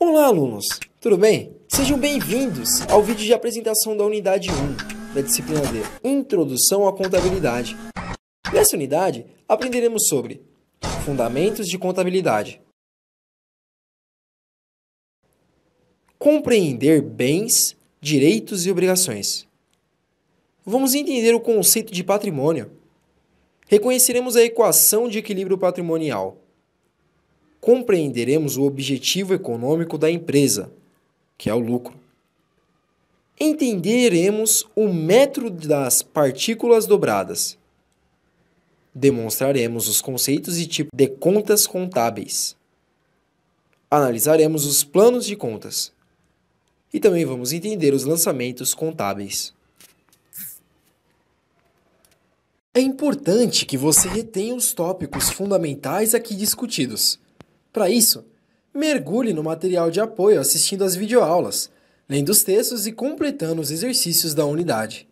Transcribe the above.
Olá, alunos! Tudo bem? Sejam bem-vindos ao vídeo de apresentação da Unidade 1 da disciplina D, Introdução à Contabilidade. Nessa unidade, aprenderemos sobre Fundamentos de Contabilidade, Compreender bens, direitos e obrigações. Vamos entender o conceito de patrimônio. Reconheceremos a equação de equilíbrio patrimonial, compreenderemos o objetivo econômico da empresa, que é o lucro. Entenderemos o metro das partículas dobradas. Demonstraremos os conceitos e tipos de contas contábeis. Analisaremos os planos de contas. E também vamos entender os lançamentos contábeis. É importante que você retenha os tópicos fundamentais aqui discutidos para isso, mergulhe no material de apoio assistindo às videoaulas, lendo os textos e completando os exercícios da unidade.